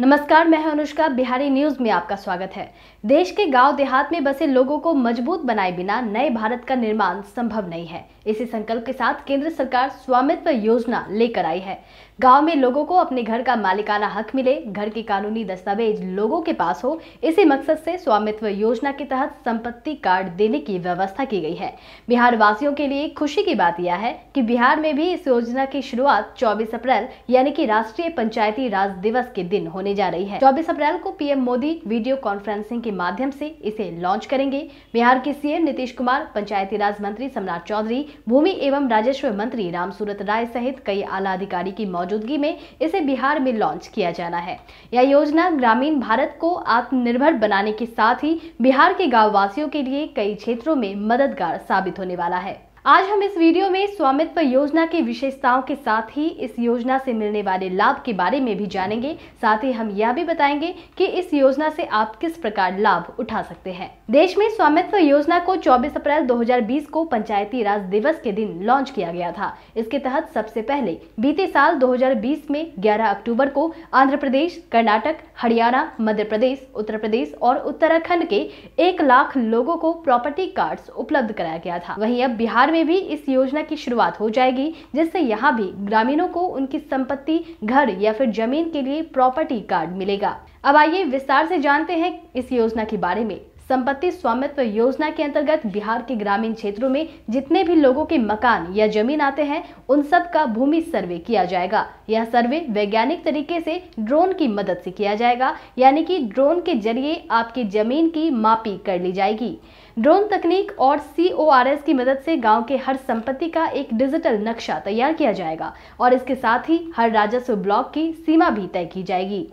नमस्कार मैं अनुष्का बिहारी न्यूज में आपका स्वागत है देश के गांव देहात में बसे लोगों को मजबूत बनाए बिना नए भारत का निर्माण संभव नहीं है इसी संकल्प के साथ केंद्र सरकार स्वामित्व योजना लेकर आई है गांव में लोगों को अपने घर का मालिकाना हक मिले घर के कानूनी दस्तावेज लोगों के पास हो इसी मकसद से स्वामित्व योजना के तहत संपत्ति कार्ड देने की व्यवस्था की गई है बिहार वासियों के लिए खुशी की बात यह है कि बिहार में भी इस योजना की शुरुआत 24 अप्रैल यानी कि राष्ट्रीय पंचायती राज दिवस के दिन होने होने जा रही है चौबीस अप्रैल को पीएम मोदी वीडियो कॉन्फ्रेंसिंग के माध्यम से इसे लॉन्च करेंगे बिहार के सीएम नीतीश कुमार पंचायती राज मंत्री सम्राट चौधरी भूमि एवं राजस्व मंत्री रामसूरत राय सहित कई आला अधिकारी की मौजूदगी में इसे बिहार में लॉन्च किया जाना है यह योजना ग्रामीण भारत को आत्मनिर्भर बनाने के साथ ही बिहार के गाँव वासियों के लिए कई क्षेत्रों में मददगार साबित होने वाला है आज हम इस वीडियो में स्वामित्व योजना की विशेषताओं के साथ ही इस योजना से मिलने वाले लाभ के बारे में भी जानेंगे साथ ही हम यह भी बताएंगे कि इस योजना से आप किस प्रकार लाभ उठा सकते हैं देश में स्वामित्व योजना को 24 अप्रैल 2020 को पंचायती राज दिवस के दिन लॉन्च किया गया था इसके तहत सबसे पहले बीते साल दो में ग्यारह अक्टूबर को आंध्र प्रदेश कर्नाटक हरियाणा मध्य प्रदेश उत्तर प्रदेश और उत्तराखंड के एक लाख लोगों को प्रॉपर्टी कार्ड उपलब्ध कराया गया था वही अब बिहार में भी इस योजना की शुरुआत हो जाएगी जिससे यहाँ भी ग्रामीणों को उनकी संपत्ति घर या फिर जमीन के लिए प्रॉपर्टी कार्ड मिलेगा अब आइए विस्तार से जानते हैं इस योजना के बारे में संपत्ति स्वामित्व योजना के अंतर्गत बिहार के ग्रामीण क्षेत्रों में जितने भी लोगों के मकान या जमीन आते हैं उन सब का भूमि सर्वे किया जाएगा यह सर्वे वैज्ञानिक तरीके से ड्रोन की मदद से किया जाएगा यानी कि ड्रोन के जरिए आपकी जमीन की मापी कर ली जाएगी ड्रोन तकनीक और सीओआरएस की मदद से गांव के हर संपत्ति का एक डिजिटल नक्शा तैयार किया जाएगा और इसके साथ ही हर राजस्व ब्लॉक की सीमा भी तय की जाएगी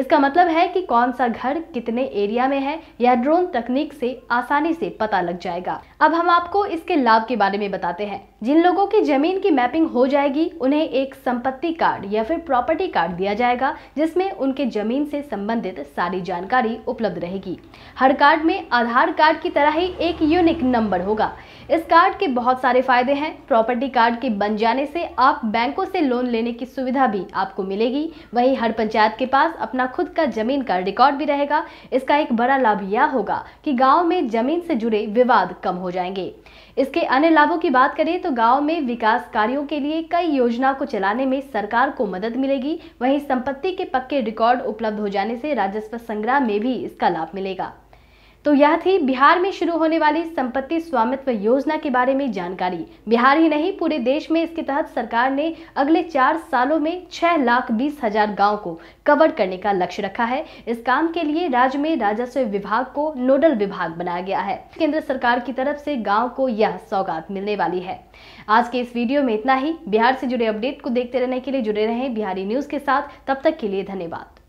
इसका मतलब है कि कौन सा घर कितने एरिया में है यह ड्रोन तकनीक से आसानी से पता लग जाएगा अब हम आपको इसके लाभ के बारे में बताते हैं जिन लोगों की जमीन की मैपिंग हो जाएगी उन्हें एक संपत्ति कार्ड या फिर प्रॉपर्टी कार्ड दिया जाएगा जिसमें उनके जमीन से संबंधित सारी जानकारी उपलब्ध रहेगी हर कार्ड में आधार कार्ड की तरह ही एक यूनिक नंबर होगा इस कार्ड के बहुत सारे फायदे हैं प्रॉपर्टी कार्ड के बन जाने से आप बैंकों से लोन लेने की सुविधा भी आपको मिलेगी वहीं हर पंचायत के पास अपना खुद का जमीन का रिकॉर्ड भी रहेगा इसका एक बड़ा लाभ यह होगा कि गाँव में जमीन से जुड़े विवाद कम हो जाएंगे इसके अन्य लाभों की बात करें तो गाँव में विकास कार्यों के लिए कई योजना को चलाने में सरकार को मदद मिलेगी वहीं संपत्ति के पक्के रिकॉर्ड उपलब्ध हो जाने से राजस्व संग्रह में भी इसका लाभ मिलेगा तो यह थी बिहार में शुरू होने वाली संपत्ति स्वामित्व योजना के बारे में जानकारी बिहार ही नहीं पूरे देश में इसके तहत सरकार ने अगले चार सालों में छह लाख बीस हजार गाँव को कवर करने का लक्ष्य रखा है इस काम के लिए राज्य में राजस्व विभाग को नोडल विभाग बनाया गया है केंद्र सरकार की तरफ से गाँव को यह सौगात मिलने वाली है आज के इस वीडियो में इतना ही बिहार से जुड़े अपडेट को देखते रहने के लिए जुड़े रहे बिहारी न्यूज के साथ तब तक के लिए धन्यवाद